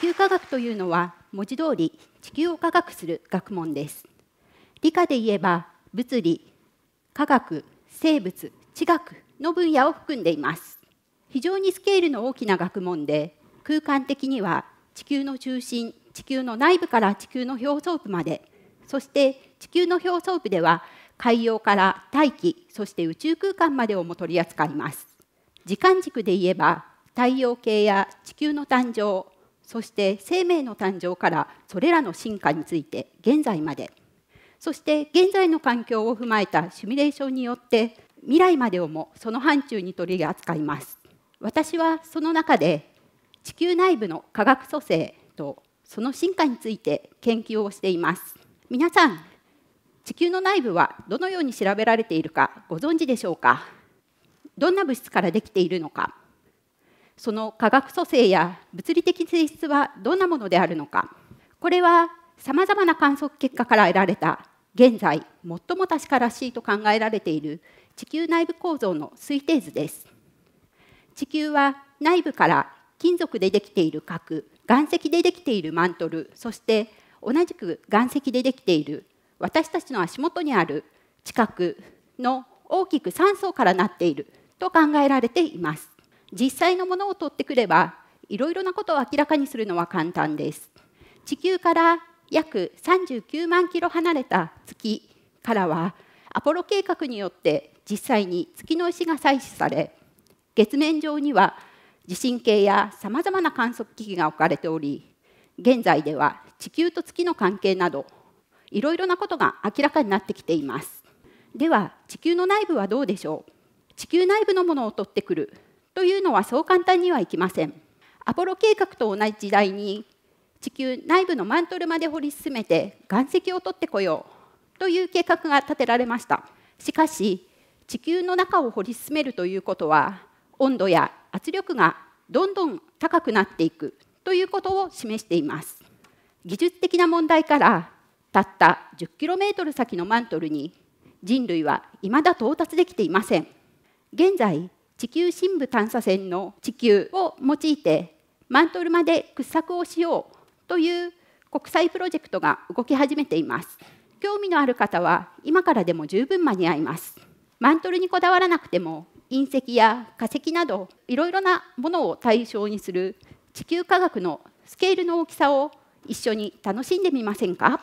地球科学というのは文字通り地球を科学する学問です理科で言えば物理科学生物地学の分野を含んでいます非常にスケールの大きな学問で空間的には地球の中心地球の内部から地球の表層部までそして地球の表層部では海洋から大気そして宇宙空間までをも取り扱います時間軸で言えば太陽系や地球の誕生そして生命の誕生からそれらの進化について現在までそして現在の環境を踏まえたシミュレーションによって未来までをもその範疇に取り扱います私はその中で地球内部の化学組成とその進化について研究をしています皆さん地球の内部はどのように調べられているかご存知でしょうかどんな物質からできているのかその化学組成や物理的性質はどんなものであるのかこれはさまざまな観測結果から得られた現在最も確からしいと考えられている地球内部構造の推定図です地球は内部から金属でできている核岩石でできているマントルそして同じく岩石でできている私たちの足元にある地殻の大きく3層からなっていると考えられています実際のものを取ってくればいろいろなことを明らかにするのは簡単です地球から約39万キロ離れた月からはアポロ計画によって実際に月の石が採取され月面上には地震計やさまざまな観測機器が置かれており現在では地球と月の関係などいろいろなことが明らかになってきていますでは地球の内部はどうでしょう地球内部のものを取ってくるというのはそう簡単にはいきませんアポロ計画と同じ時代に地球内部のマントルまで掘り進めて岩石を取ってこようという計画が立てられましたしかし地球の中を掘り進めるということは温度や圧力がどんどん高くなっていくということを示しています技術的な問題からたった 10km 先のマントルに人類は未だ到達できていません現在地球深部探査船の地球を用いてマントルまで掘削をしようという国際プロジェクトが動き始めています興味のある方は今からでも十分間に合いますマントルにこだわらなくても隕石や化石などいろいろなものを対象にする地球科学のスケールの大きさを一緒に楽しんでみませんか